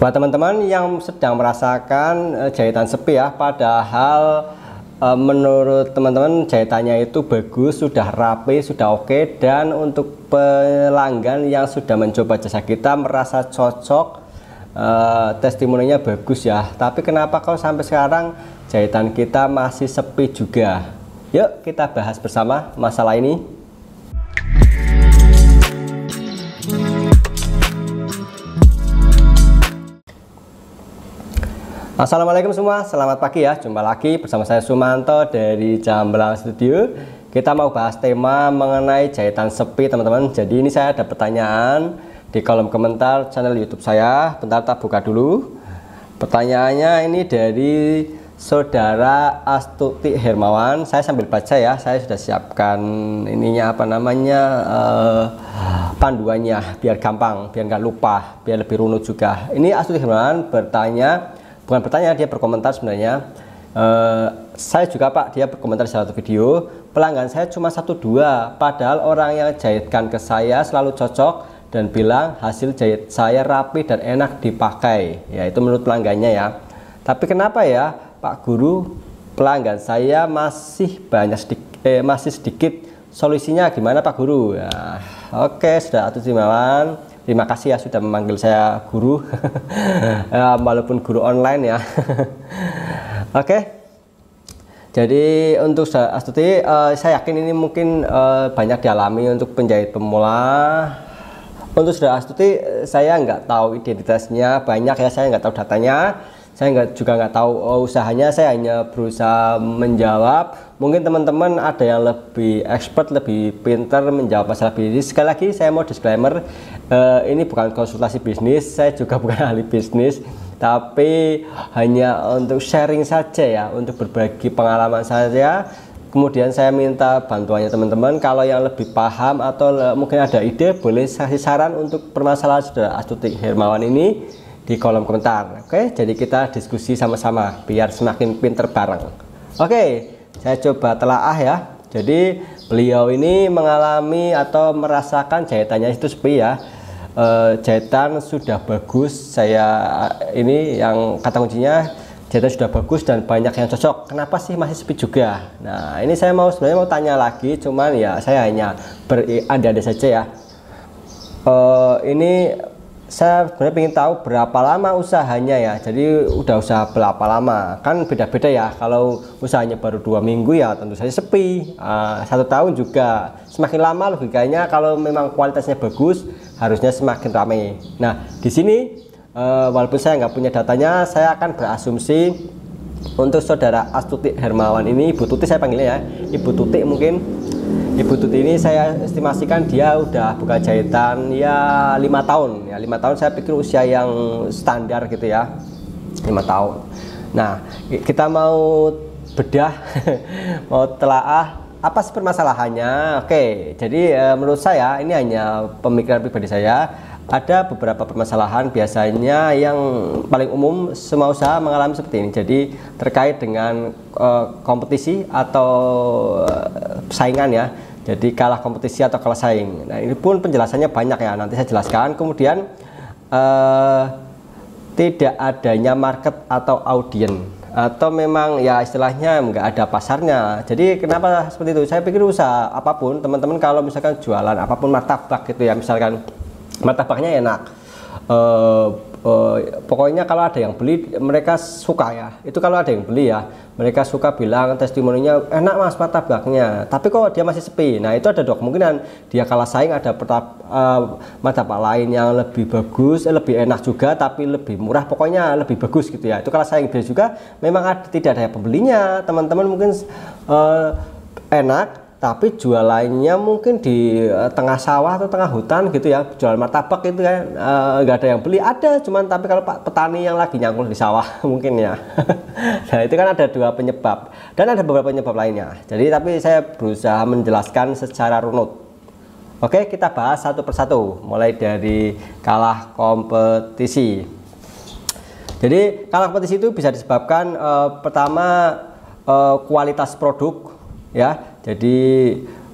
Buat teman-teman yang sedang merasakan eh, jahitan sepi ya, padahal eh, menurut teman-teman jahitannya itu bagus, sudah rapi, sudah oke dan untuk pelanggan yang sudah mencoba jasa kita merasa cocok Uh, testimoninya bagus ya. Tapi kenapa kalau sampai sekarang jahitan kita masih sepi juga? Yuk kita bahas bersama masalah ini. Assalamualaikum semua, selamat pagi ya. Jumpa lagi bersama saya Sumanto dari Jamblang Studio. Kita mau bahas tema mengenai jahitan sepi, teman-teman. Jadi ini saya ada pertanyaan di kolom komentar channel YouTube saya. Bentar tak buka dulu. Pertanyaannya ini dari Saudara Astuti Hermawan. Saya sambil baca ya. Saya sudah siapkan ininya apa namanya uh, panduannya biar gampang, biar nggak lupa, biar lebih runut juga. Ini Astuti Hermawan bertanya bukan bertanya dia berkomentar sebenarnya Uh, saya juga Pak dia berkomentar di salah satu video pelanggan saya cuma satu dua padahal orang yang jahitkan ke saya selalu cocok dan bilang hasil jahit saya rapi dan enak dipakai ya itu menurut pelanggannya ya tapi kenapa ya Pak Guru pelanggan saya masih banyak sedikit eh, masih sedikit solusinya gimana Pak Guru ya oke sudah atur Simawan terima kasih ya sudah memanggil saya guru ya, walaupun guru online ya oke jadi untuk astuti uh, saya yakin ini mungkin uh, banyak dialami untuk penjahit pemula untuk sudah astuti saya nggak tahu identitasnya banyak ya saya nggak tahu datanya saya nggak juga nggak tahu oh, usahanya saya hanya berusaha menjawab mungkin teman-teman ada yang lebih expert lebih pinter menjawab masalah bisnis sekali lagi saya mau disclaimer eh, ini bukan konsultasi bisnis saya juga bukan ahli bisnis tapi hanya untuk sharing saja ya untuk berbagi pengalaman saya kemudian saya minta bantuannya teman-teman kalau yang lebih paham atau mungkin ada ide boleh kasih saran untuk permasalahan saudara Astuti Hermawan ini di kolom komentar. Oke, jadi kita diskusi sama-sama biar semakin pinter bareng. Oke, saya coba telaah ya. Jadi beliau ini mengalami atau merasakan jahitannya itu sepi ya. E, jahitan sudah bagus. Saya ini yang kata kuncinya jahitan sudah bagus dan banyak yang cocok. Kenapa sih masih sepi juga? Nah, ini saya mau sebenarnya mau tanya lagi, cuman ya saya hanya berada-ada saja ya. E, ini saya sebenarnya ingin tahu berapa lama usahanya ya jadi udah usaha berapa lama kan beda-beda ya kalau usahanya baru dua minggu ya tentu saja sepi uh, satu tahun juga semakin lama logikanya kalau memang kualitasnya bagus harusnya semakin ramai nah di sini uh, walaupun saya nggak punya datanya saya akan berasumsi untuk saudara Astuti Hermawan ini Ibu Tuti saya panggilnya ya Ibu Tuti mungkin Ibu Tuti ini saya estimasikan dia udah buka jahitan ya lima tahun ya lima tahun saya pikir usia yang standar gitu ya lima tahun nah kita mau bedah mau telaah apa sih permasalahannya oke jadi e, menurut saya ini hanya pemikiran pribadi saya ada beberapa permasalahan biasanya yang paling umum semua usaha mengalami seperti ini jadi terkait dengan uh, kompetisi atau uh, saingan ya jadi kalah kompetisi atau kalah saing. Nah ini pun penjelasannya banyak ya nanti saya jelaskan. Kemudian eh, tidak adanya market atau audien atau memang ya istilahnya nggak ada pasarnya. Jadi kenapa seperti itu? Saya pikir usaha apapun teman-teman kalau misalkan jualan apapun martabak gitu ya misalkan martabaknya enak. Eh, uh, pokoknya kalau ada yang beli mereka suka ya itu kalau ada yang beli ya mereka suka bilang testimoninya enak mas martabaknya tapi kok dia masih sepi nah itu ada dok kemungkinan dia kalah saing ada pertab, uh, martabak lain yang lebih bagus eh, lebih enak juga tapi lebih murah pokoknya lebih bagus gitu ya itu kalah saing dia juga memang ada, tidak ada pembelinya teman-teman mungkin uh, enak tapi jual lainnya mungkin di eh, tengah sawah atau tengah hutan gitu ya jual martabak itu kan nggak uh, ada yang beli ada cuman tapi kalau pak petani yang lagi nyangkul di sawah mungkin ya nah itu kan ada dua penyebab dan ada beberapa penyebab lainnya jadi tapi saya berusaha menjelaskan secara runut oke kita bahas satu persatu mulai dari kalah kompetisi jadi kalah kompetisi itu bisa disebabkan uh, pertama uh, kualitas produk ya jadi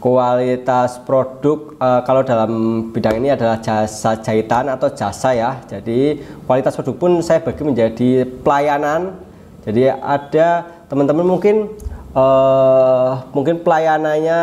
kualitas produk uh, kalau dalam bidang ini adalah jasa jahitan atau jasa ya. Jadi kualitas produk pun saya bagi menjadi pelayanan. Jadi ada teman-teman mungkin uh, mungkin pelayanannya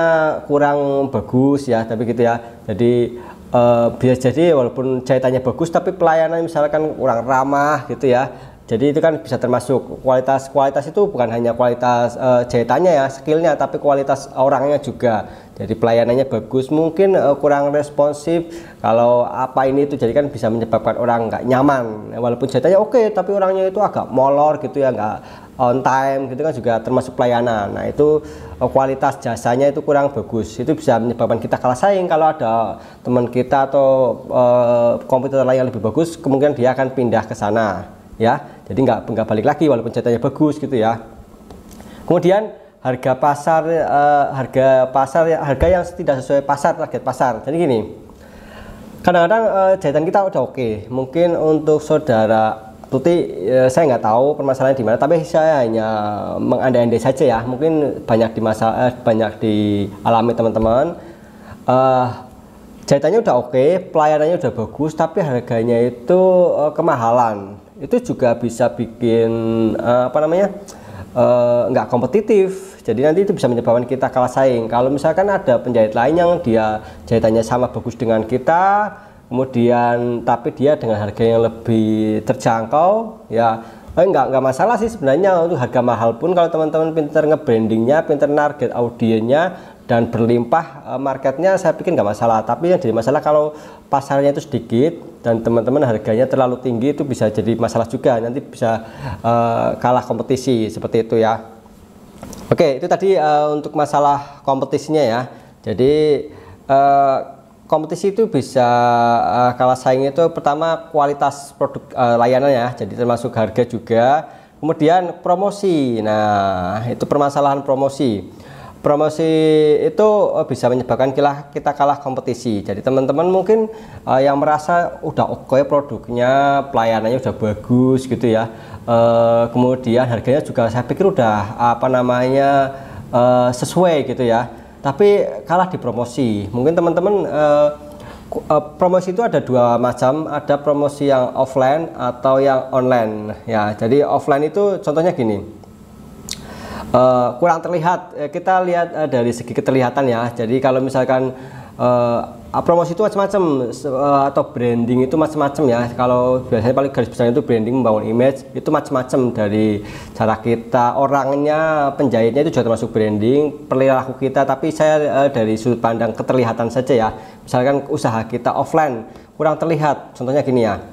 kurang bagus ya tapi gitu ya jadi uh, bisa jadi walaupun jahitannya bagus tapi pelayanan misalkan kurang ramah gitu ya jadi itu kan bisa termasuk kualitas kualitas itu bukan hanya kualitas uh, eh, jahitannya ya, skillnya, tapi kualitas orangnya juga. Jadi pelayanannya bagus, mungkin uh, kurang responsif. Kalau apa ini itu jadi kan bisa menyebabkan orang nggak nyaman. Walaupun jahitannya oke, okay, tapi orangnya itu agak molor gitu ya, nggak on time gitu kan juga termasuk pelayanan. Nah itu uh, kualitas jasanya itu kurang bagus. Itu bisa menyebabkan kita kalah saing. Kalau ada teman kita atau uh, komputer lain yang lebih bagus, kemungkinan dia akan pindah ke sana ya jadi nggak nggak balik lagi walaupun catanya bagus gitu ya kemudian harga pasar uh, harga pasar ya, harga yang tidak sesuai pasar target pasar jadi gini kadang-kadang uh, jahitan kita udah oke okay. mungkin untuk saudara Tuti eh, saya nggak tahu permasalahan di mana tapi saya hanya mengandai-andai saja ya mungkin banyak di masa eh, banyak alami teman-teman uh, jahitannya udah oke okay, pelayanannya udah bagus tapi harganya itu uh, kemahalan itu juga bisa bikin uh, apa namanya eh, nggak uh, kompetitif jadi nanti itu bisa menyebabkan kita kalah saing kalau misalkan ada penjahit lain yang dia jahitannya sama bagus dengan kita kemudian tapi dia dengan harga yang lebih terjangkau ya eh, nggak nggak masalah sih sebenarnya untuk harga mahal pun kalau teman-teman pinter ngebrandingnya pinter target audiennya dan berlimpah eh, marketnya saya pikir nggak masalah tapi yang jadi masalah kalau pasarnya itu sedikit dan teman-teman harganya terlalu tinggi itu bisa jadi masalah juga nanti bisa uh, kalah kompetisi seperti itu ya oke itu tadi uh, untuk masalah kompetisinya ya jadi uh, kompetisi itu bisa uh, kalah saing itu pertama kualitas produk uh, layanan ya jadi termasuk harga juga kemudian promosi nah itu permasalahan promosi promosi itu eh, bisa menyebabkan kita, kita kalah kompetisi. Jadi teman-teman mungkin uh, yang merasa udah oke okay produknya, pelayanannya udah bagus gitu ya. Uh, kemudian harganya juga saya pikir udah apa namanya uh, sesuai gitu ya. Tapi kalah di promosi. Mungkin teman-teman uh, uh, promosi itu ada dua macam, ada promosi yang offline atau yang online ya. Jadi offline itu contohnya gini Uh, kurang terlihat. Eh, kita lihat uh, dari segi keterlihatan ya. Jadi kalau misalkan uh, promosi itu macam-macam atau branding itu macam-macam ya. Kalau biasanya paling garis besar itu branding membangun image itu macam-macam dari cara kita orangnya, penjahitnya itu juga termasuk branding, perilaku kita. Tapi saya dari sudut pandang keterlihatan saja ya. Misalkan usaha kita offline kurang terlihat. Contohnya gini ya.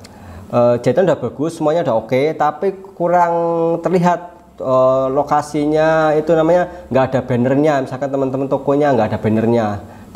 Uh, jahitan udah bagus, semuanya udah oke, okay, tapi kurang terlihat uh, lokasinya itu namanya nggak ada bannernya misalkan teman-teman tokonya nggak ada bannernya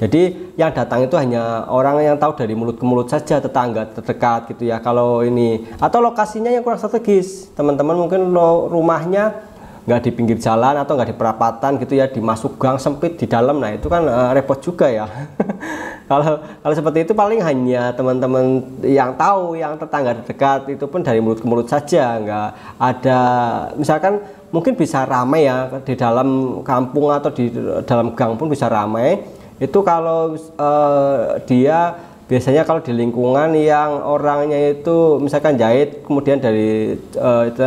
jadi yang datang itu hanya orang yang tahu dari mulut ke mulut saja tetangga terdekat gitu ya kalau ini atau lokasinya yang kurang strategis teman-teman mungkin lo rumahnya nggak di pinggir jalan atau nggak di perapatan gitu ya dimasuk gang sempit di dalam nah itu kan uh, repot juga ya kalau kalau seperti itu paling hanya teman-teman yang tahu yang tetangga dekat itu pun dari mulut ke mulut saja nggak ada misalkan mungkin bisa ramai ya di dalam kampung atau di dalam gang pun bisa ramai itu kalau uh, dia biasanya kalau di lingkungan yang orangnya itu misalkan jahit kemudian dari uh, itu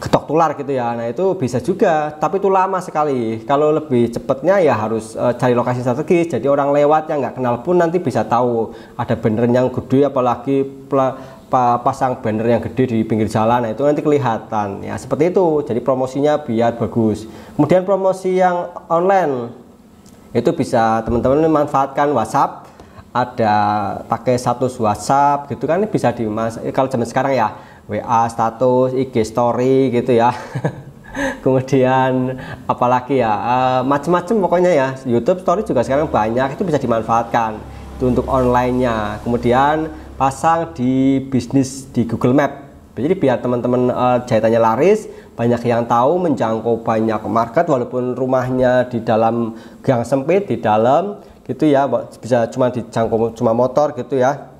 ketok tular gitu ya. Nah itu bisa juga, tapi itu lama sekali. Kalau lebih cepatnya ya harus e, cari lokasi strategis. Jadi orang lewat yang nggak kenal pun nanti bisa tahu ada banner yang gede, apalagi pla, pa, pasang banner yang gede di pinggir jalan. Nah itu nanti kelihatan. Ya seperti itu. Jadi promosinya biar bagus. Kemudian promosi yang online itu bisa teman-teman memanfaatkan WhatsApp ada pakai status WhatsApp gitu kan bisa dimas kalau zaman sekarang ya WA status, IG story gitu ya. Kemudian apalagi ya uh, eh, macam-macam pokoknya ya. YouTube story juga sekarang banyak itu bisa dimanfaatkan itu untuk onlinenya. Kemudian pasang di bisnis di Google Map. Jadi biar teman-teman uh, eh, jahitannya laris, banyak yang tahu menjangkau banyak market walaupun rumahnya di dalam gang sempit di dalam gitu ya bisa cuma dijangkau cuma motor gitu ya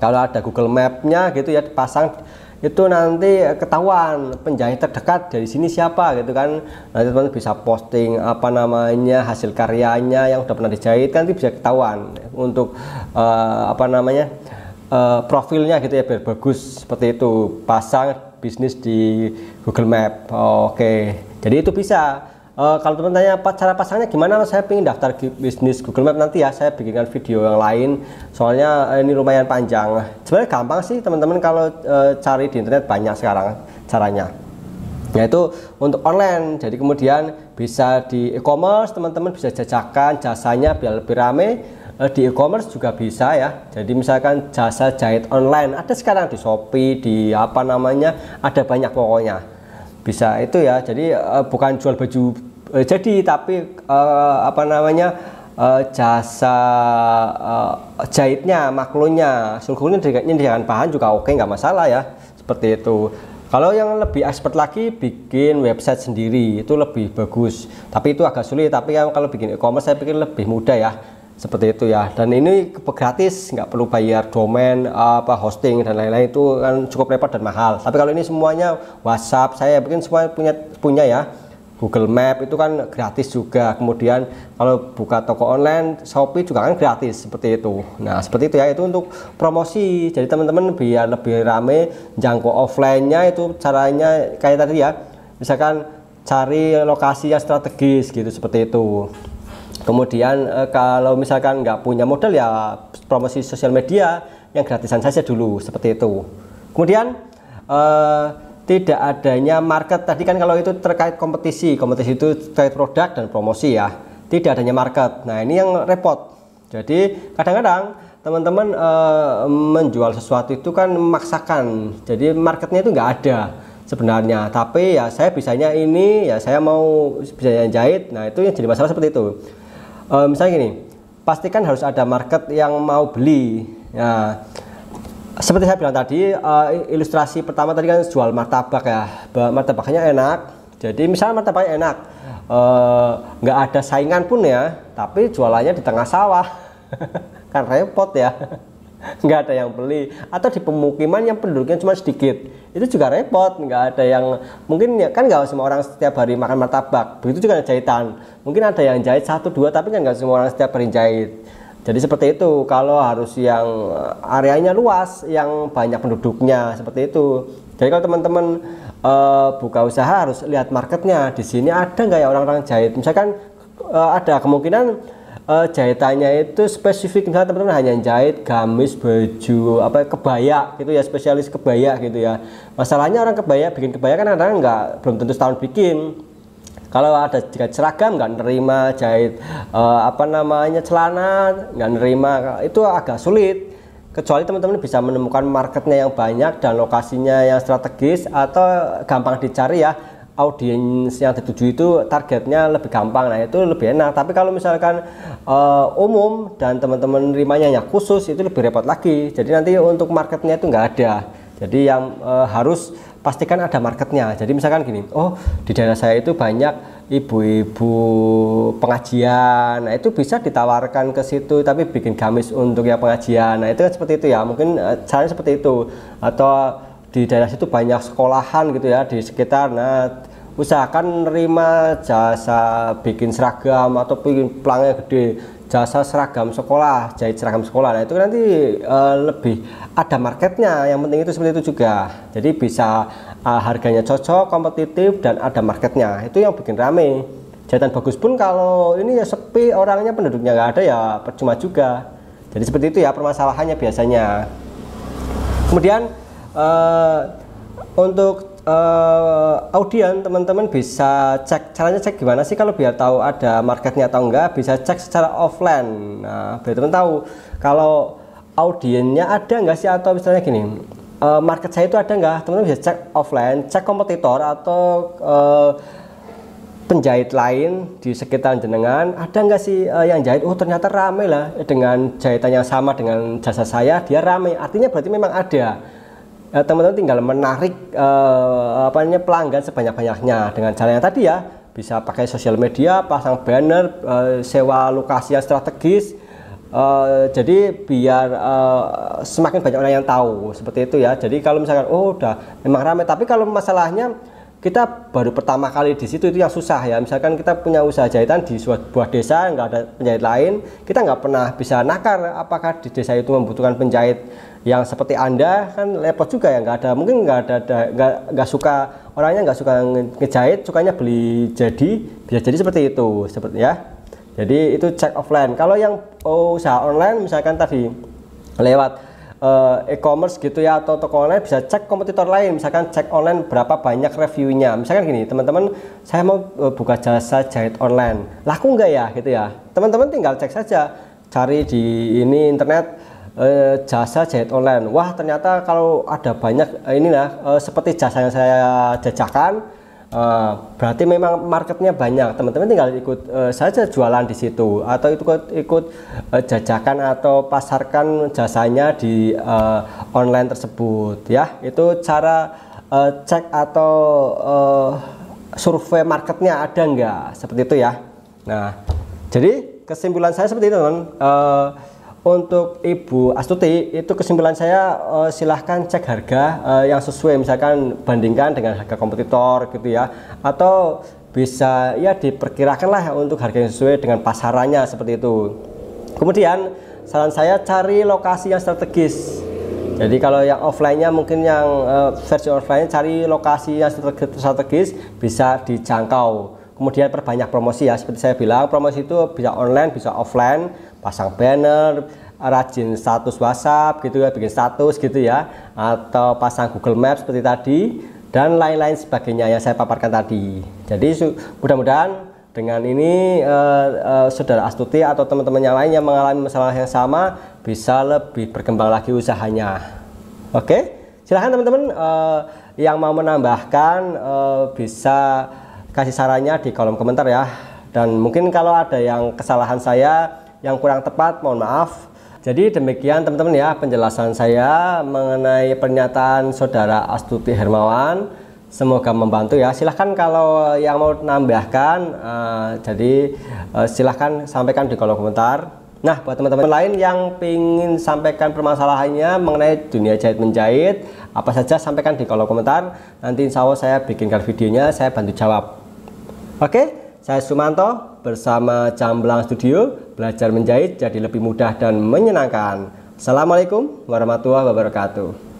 kalau ada Google Map-nya gitu ya dipasang itu nanti ketahuan penjahit terdekat dari sini siapa gitu kan nanti teman bisa posting apa namanya hasil karyanya yang sudah pernah dijahit kan nanti bisa ketahuan untuk uh, apa namanya uh, profilnya gitu ya biar bagus seperti itu pasang bisnis di Google Map oke okay. jadi itu bisa uh, kalau teman tanya apa cara pasangnya gimana saya ingin daftar bisnis Google Map nanti ya saya bikinkan video yang lain soalnya uh, ini lumayan panjang sebenarnya gampang sih teman-teman kalau uh, cari di internet banyak sekarang caranya yaitu untuk online jadi kemudian bisa di e-commerce teman-teman bisa jajakan jasanya biar lebih rame di e-commerce juga bisa ya jadi misalkan jasa jahit online ada sekarang di Shopee di apa namanya ada banyak pokoknya bisa itu ya jadi uh, bukan jual baju uh, jadi tapi uh, apa namanya uh, jasa uh, jahitnya maklunya sulkulnya dengan bahan juga oke nggak masalah ya seperti itu kalau yang lebih expert lagi bikin website sendiri itu lebih bagus tapi itu agak sulit tapi kalau bikin e-commerce saya pikir lebih mudah ya seperti itu ya dan ini gratis nggak perlu bayar domain apa hosting dan lain-lain itu kan cukup repot dan mahal tapi kalau ini semuanya WhatsApp saya bikin semua punya punya ya Google Map itu kan gratis juga kemudian kalau buka toko online Shopee juga kan gratis seperti itu nah seperti itu ya itu untuk promosi jadi teman-teman biar lebih rame jangkau offline-nya itu caranya kayak tadi ya misalkan cari lokasi yang strategis gitu seperti itu Kemudian eh, kalau misalkan nggak punya modal ya promosi sosial media yang gratisan saja dulu seperti itu. Kemudian eh, tidak adanya market tadi kan kalau itu terkait kompetisi, kompetisi itu terkait produk dan promosi ya. Tidak adanya market. Nah, ini yang repot. Jadi kadang-kadang teman-teman eh, menjual sesuatu itu kan memaksakan. Jadi marketnya itu nggak ada sebenarnya tapi ya saya bisanya ini ya saya mau bisanya jahit nah itu yang jadi masalah seperti itu uh, misalnya gini pastikan harus ada market yang mau beli ya seperti saya bilang tadi uh, ilustrasi pertama tadi kan jual martabak ya martabaknya enak jadi misalnya martabaknya enak eh, nggak uh, ada saingan pun ya tapi jualannya di tengah sawah kan repot ya nggak ada yang beli atau di pemukiman yang penduduknya cuma sedikit itu juga repot nggak ada yang mungkin ya kan nggak semua orang setiap hari makan martabak begitu juga jahitan mungkin ada yang jahit satu dua tapi kan nggak semua orang setiap hari jahit jadi seperti itu kalau harus yang eh, areanya luas yang banyak penduduknya seperti itu jadi kalau teman-teman e, buka usaha harus lihat marketnya di sini ada nggak ya orang-orang jahit misalkan e, ada kemungkinan uh, jahitannya itu spesifik misalnya teman-teman hanya jahit gamis baju apa kebaya gitu ya spesialis kebaya gitu ya masalahnya orang kebaya bikin kebaya kan kadang nggak belum tentu setahun bikin kalau ada jahit seragam nggak nerima jahit uh, apa namanya celana nggak nerima itu agak sulit kecuali teman-teman bisa menemukan marketnya yang banyak dan lokasinya yang strategis atau gampang dicari ya audiens yang dituju itu targetnya lebih gampang nah itu lebih enak tapi kalau misalkan uh, umum dan teman-teman rimanya yang khusus itu lebih repot lagi jadi nanti untuk marketnya itu enggak ada jadi yang uh, harus pastikan ada marketnya jadi misalkan gini oh di daerah saya itu banyak ibu-ibu pengajian nah itu bisa ditawarkan ke situ tapi bikin gamis untuk yang pengajian nah itu kan seperti itu ya mungkin uh, caranya seperti itu atau di daerah situ banyak sekolahan gitu ya di sekitar nah usahakan nerima jasa bikin seragam atau bikin pelangnya gede jasa seragam sekolah jahit seragam sekolah nah itu nanti e, lebih ada marketnya yang penting itu seperti itu juga jadi bisa e, harganya cocok kompetitif dan ada marketnya itu yang bikin rame jahitan bagus pun kalau ini ya sepi orangnya penduduknya nggak ada ya percuma juga jadi seperti itu ya permasalahannya biasanya kemudian uh, untuk uh, eh, audien teman-teman bisa cek caranya cek gimana sih kalau biar tahu ada marketnya atau enggak bisa cek secara offline nah biar teman tahu kalau audiennya ada enggak sih atau misalnya gini uh, market saya itu ada enggak teman-teman bisa cek offline cek kompetitor atau uh, penjahit lain di sekitar jenengan ada enggak sih uh, yang jahit oh ternyata rame lah dengan jahitan yang sama dengan jasa saya dia rame artinya berarti memang ada Eh, teman-teman tinggal menarik uh, apa namanya pelanggan sebanyak-banyaknya dengan cara yang tadi ya bisa pakai sosial media, pasang banner, uh, sewa lokasi yang strategis. Uh, jadi biar uh, semakin banyak orang yang tahu seperti itu ya. Jadi kalau misalkan oh udah memang ramai, tapi kalau masalahnya kita baru pertama kali di situ itu yang susah ya misalkan kita punya usaha jahitan di sebuah desa nggak ada penjahit lain kita nggak pernah bisa nakar apakah di desa itu membutuhkan penjahit yang seperti anda kan lepot juga ya nggak ada mungkin nggak ada nggak suka orangnya nggak suka ngejahit sukanya beli jadi bisa jadi seperti itu seperti ya jadi itu cek offline kalau yang oh, usaha online misalkan tadi lewat eh, e-commerce gitu ya atau toko online bisa cek kompetitor lain misalkan cek online berapa banyak reviewnya misalkan gini teman-teman saya mau eh, buka jasa jahit online laku nggak ya gitu ya teman-teman tinggal cek saja cari di ini internet Eh, jasa jahit online. Wah ternyata kalau ada banyak eh, inilah eh, seperti jasa yang saya jajakan, eh, berarti memang marketnya banyak. Teman-teman tinggal ikut saja jualan di situ atau ikut ikut jajakan atau pasarkan jasanya di online tersebut. Ya itu cara cek atau survei marketnya ada enggak seperti itu ya. Nah jadi kesimpulan saya seperti itu teman. teman untuk Ibu Astuti itu kesimpulan saya uh, silahkan cek harga uh, yang sesuai misalkan bandingkan dengan harga kompetitor gitu ya atau bisa ya diperkirakanlah untuk harga yang sesuai dengan pasarannya seperti itu kemudian saran saya cari lokasi yang strategis jadi kalau yang offline-nya mungkin yang uh, versi offline cari lokasi yang strategis bisa dijangkau kemudian perbanyak promosi ya seperti saya bilang promosi itu bisa online bisa offline pasang banner rajin status WhatsApp gitu ya bikin status gitu ya atau pasang Google Maps seperti tadi dan lain-lain sebagainya yang saya paparkan tadi jadi mudah-mudahan dengan ini uh, uh, saudara Astuti atau teman-teman yang lain yang mengalami masalah yang sama bisa lebih berkembang lagi usahanya oke silahkan teman-teman uh, yang mau menambahkan bisa kasih sarannya di kolom komentar ya. Dan mungkin kalau ada yang kesalahan saya yang kurang tepat, mohon maaf. Jadi demikian teman-teman ya penjelasan saya mengenai pernyataan saudara Astuti Hermawan. Semoga membantu ya. Silahkan kalau yang mau nambahkan, uh, jadi uh, silahkan sampaikan di kolom komentar. Nah, buat teman-teman lain yang ingin sampaikan permasalahannya mengenai dunia jahit menjahit, apa saja sampaikan di kolom komentar. Nanti insya Allah saya bikinkan videonya, saya bantu jawab. Oke, saya Sumanto bersama Jamblang Studio belajar menjahit jadi lebih mudah dan menyenangkan. Assalamualaikum warahmatullahi wabarakatuh.